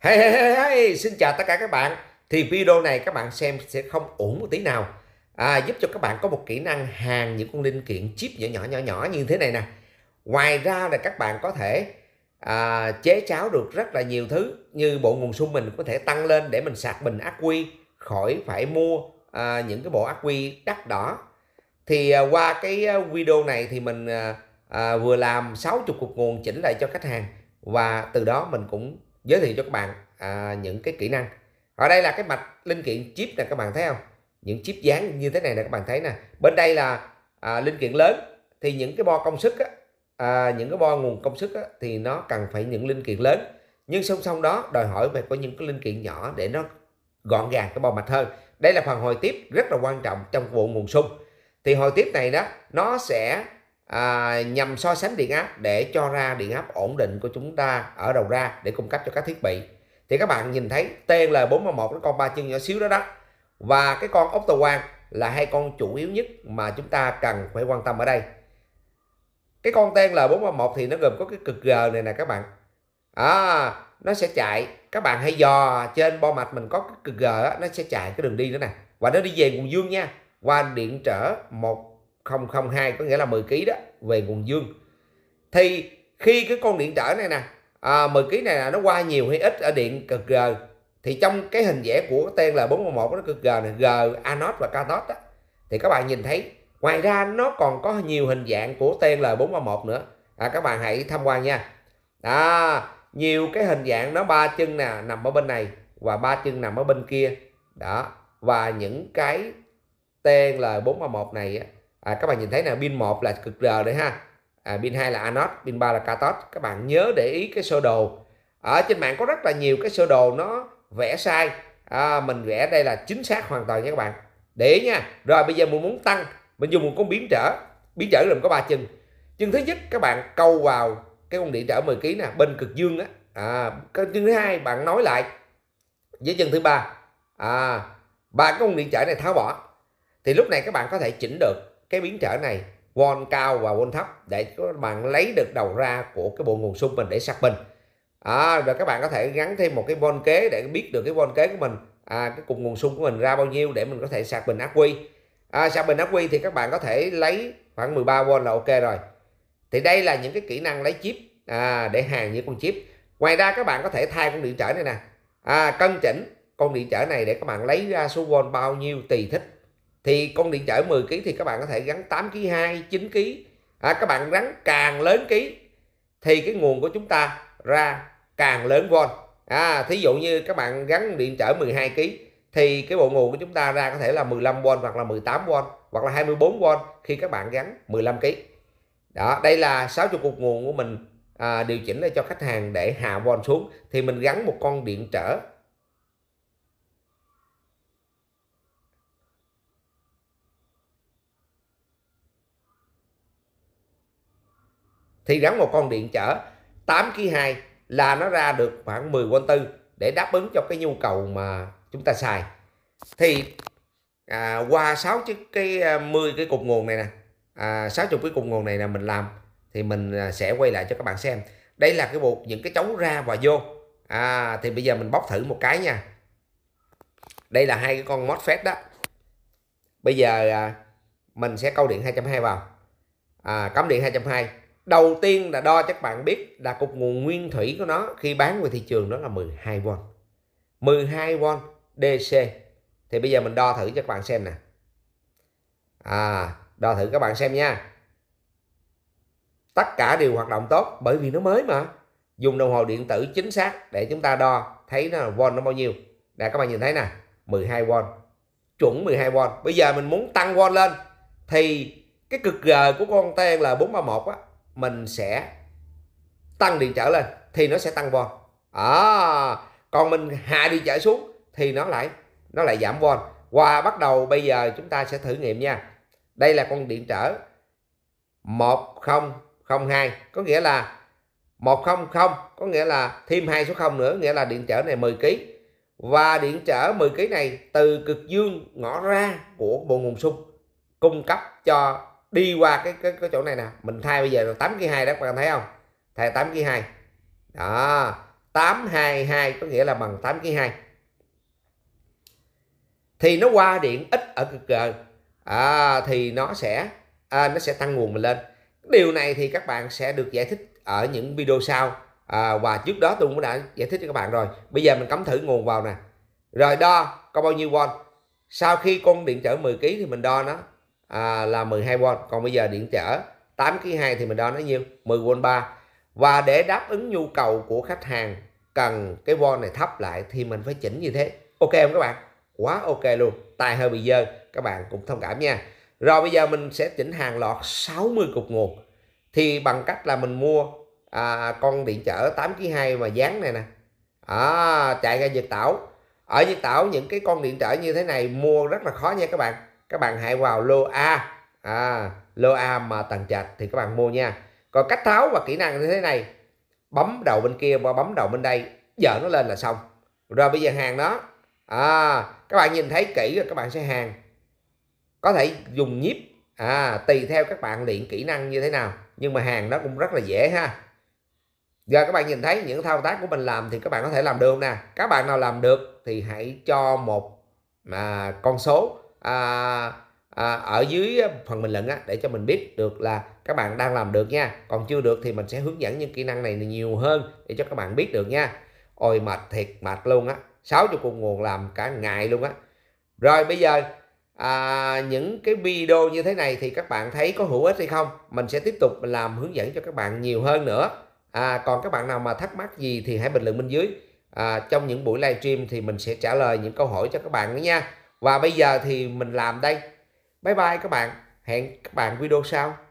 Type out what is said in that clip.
Hey, hey, hey, hey. Xin chào tất cả các bạn Thì video này các bạn xem sẽ không ổn một tí nào à, Giúp cho các bạn có một kỹ năng hàng những con linh kiện chip nhỏ nhỏ nhỏ nhỏ như thế này nè Ngoài ra là các bạn có thể à, chế cháo được rất là nhiều thứ Như bộ nguồn xung mình có thể tăng lên để mình sạc bình ác quy Khỏi phải mua à, những cái bộ ác quy đắt đỏ Thì à, qua cái à, video này thì mình à, à, vừa làm 60 cục nguồn chỉnh lại cho khách hàng Và từ đó mình cũng giới thiệu cho các bạn à, những cái kỹ năng ở đây là cái mạch linh kiện chip nè các bạn thấy không những chip dán như thế này nè các bạn thấy nè bên đây là à, linh kiện lớn thì những cái bo công sức á, à, những cái bo nguồn công sức á, thì nó cần phải những linh kiện lớn nhưng song song đó đòi hỏi phải có những cái linh kiện nhỏ để nó gọn gàng cái bo mạch hơn đây là phần hồi tiếp rất là quan trọng trong vụ nguồn sung thì hồi tiếp này đó nó sẽ à, nhằm so sánh điện áp để cho ra điện áp ổn định của chúng ta ở đầu ra để cung cấp cho các thiết bị thì các bạn nhìn thấy TL411 nó con ba chân nhỏ xíu đó đó và cái con Octo quang là hai con chủ yếu nhất mà chúng ta cần phải quan tâm ở đây cái con TL411 thì nó gồm có cái cực G này nè các bạn à, nó sẽ chạy các bạn hãy dò trên bo mạch mình có cái cực G đó, nó sẽ chạy cái đường đi nữa nè và nó đi về nguồn dương nha qua điện trở một 002 có nghĩa là 10 kg đó về nguồn dương thì khi cái con điện trở này nè à, 10 kg này là nó qua nhiều hay ít ở điện cực G thì trong cái hình vẽ của tên là 411 nó cực G này G anode và cathode đó thì các bạn nhìn thấy ngoài ra nó còn có nhiều hình dạng của tên là 411 nữa à, các bạn hãy tham quan nha à, nhiều cái hình dạng nó ba chân nè nằm ở bên này và ba chân nằm ở bên kia đó và những cái tên là 411 này á, à, các bạn nhìn thấy là pin 1 là cực rờ đấy ha à, pin 2 là anode pin 3 là cathode các bạn nhớ để ý cái sơ đồ ở trên mạng có rất là nhiều cái sơ đồ nó vẽ sai à, mình vẽ đây là chính xác hoàn toàn nha các bạn để ý nha rồi bây giờ mình muốn tăng mình dùng một con biến trở biến trở gồm có ba chân chân thứ nhất các bạn câu vào cái con điện trở 10 kg nè bên cực dương á à, cái chân thứ hai bạn nói lại với chân thứ ba à ba cái con điện trở này tháo bỏ thì lúc này các bạn có thể chỉnh được cái biến trở này won cao và won thấp để các bạn lấy được đầu ra của cái bộ nguồn xung mình để sạc pin. à, rồi các bạn có thể gắn thêm một cái won kế để biết được cái won kế của mình à, cái cùng nguồn xung của mình ra bao nhiêu để mình có thể sạc bình ác quy à, sạc bình ác quy thì các bạn có thể lấy khoảng 13 won là ok rồi thì đây là những cái kỹ năng lấy chip à, để hàng với con chip ngoài ra các bạn có thể thay con điện trở này nè à, cân chỉnh con điện trở này để các bạn lấy ra số won bao nhiêu tùy thích thì con điện trở 10 kg thì các bạn có thể gắn 8 kg 2 9 kg à, các bạn gắn càng lớn ký thì cái nguồn của chúng ta ra càng lớn volt à, thí dụ như các bạn gắn điện trở 12 kg thì cái bộ nguồn của chúng ta ra có thể là 15V hoặc là 18V hoặc là 24V khi các bạn gắn 15kg đó đây là 60 cục nguồn của mình à, điều chỉnh để cho khách hàng để hạ von xuống thì mình gắn một con điện trở thì gắn một con điện trở 8 kg 2 là nó ra được khoảng 10 quân tư để đáp ứng cho cái nhu cầu mà chúng ta xài thì à, qua 6 chiếc cái 10 à, cái cục nguồn này nè à, 60 cái cục nguồn này là mình làm thì mình à, sẽ quay lại cho các bạn xem đây là cái bộ những cái chấu ra và vô à, thì bây giờ mình bóc thử một cái nha đây là hai cái con MOSFET đó bây giờ à, mình sẽ câu điện 220 vào à, cắm điện 220 đầu tiên là đo chắc bạn biết là cục nguồn nguyên thủy của nó khi bán về thị trường đó là 12V 12V DC thì bây giờ mình đo thử cho các bạn xem nè à đo thử các bạn xem nha tất cả đều hoạt động tốt bởi vì nó mới mà dùng đồng hồ điện tử chính xác để chúng ta đo thấy nó là volt nó bao nhiêu để các bạn nhìn thấy nè 12 volt chuẩn 12 volt bây giờ mình muốn tăng volt lên thì cái cực gờ của con tên là 431 á mình sẽ tăng điện trở lên thì nó sẽ tăng volt à, còn mình hạ điện trở xuống thì nó lại nó lại giảm volt và bắt đầu bây giờ chúng ta sẽ thử nghiệm nha đây là con điện trở 1002 có nghĩa là 100 có nghĩa là thêm hai số 0 nữa nghĩa là điện trở này 10 kg và điện trở 10 kg này từ cực dương ngõ ra của bộ nguồn sung cung cấp cho đi qua cái cái, cái chỗ này nè mình thay bây giờ là tám kg hai đó các bạn thấy không thay tám kg hai đó hai có nghĩa là bằng tám kg hai thì nó qua điện ít ở cực gờ à, thì nó sẽ à, nó sẽ tăng nguồn mình lên điều này thì các bạn sẽ được giải thích ở những video sau à, và trước đó tôi cũng đã giải thích cho các bạn rồi bây giờ mình cắm thử nguồn vào nè rồi đo có bao nhiêu volt sau khi con điện trở 10 kg thì mình đo nó à, là 12V còn bây giờ điện trở 8 kg 2 thì mình đo nó nhiêu 10V 3 và để đáp ứng nhu cầu của khách hàng cần cái vo này thấp lại thì mình phải chỉnh như thế ok không các bạn quá ok luôn Tai hơi bị dơ các bạn cũng thông cảm nha rồi bây giờ mình sẽ chỉnh hàng lọt 60 cục nguồn thì bằng cách là mình mua à, con điện trở 8 kg 2 mà dán này nè à, chạy ra Nhật Tảo ở Nhật Tảo những cái con điện trở như thế này mua rất là khó nha các bạn các bạn hãy vào lô A à, lô A mà tầng trệt thì các bạn mua nha còn cách tháo và kỹ năng như thế này bấm đầu bên kia và bấm đầu bên đây dở nó lên là xong rồi bây giờ hàng nó à, các bạn nhìn thấy kỹ rồi các bạn sẽ hàng có thể dùng nhíp à, tùy theo các bạn luyện kỹ năng như thế nào nhưng mà hàng nó cũng rất là dễ ha giờ các bạn nhìn thấy những thao tác của mình làm thì các bạn có thể làm được nè các bạn nào làm được thì hãy cho một mà con số à, à, ở dưới phần bình luận á, để cho mình biết được là các bạn đang làm được nha còn chưa được thì mình sẽ hướng dẫn những kỹ năng này nhiều hơn để cho các bạn biết được nha ôi mệt thiệt mệt luôn á 60 con nguồn làm cả ngày luôn á rồi bây giờ à, những cái video như thế này thì các bạn thấy có hữu ích hay không mình sẽ tiếp tục làm hướng dẫn cho các bạn nhiều hơn nữa à, còn các bạn nào mà thắc mắc gì thì hãy bình luận bên dưới à, trong những buổi livestream thì mình sẽ trả lời những câu hỏi cho các bạn nữa nha và bây giờ thì mình làm đây bye bye các bạn hẹn các bạn video sau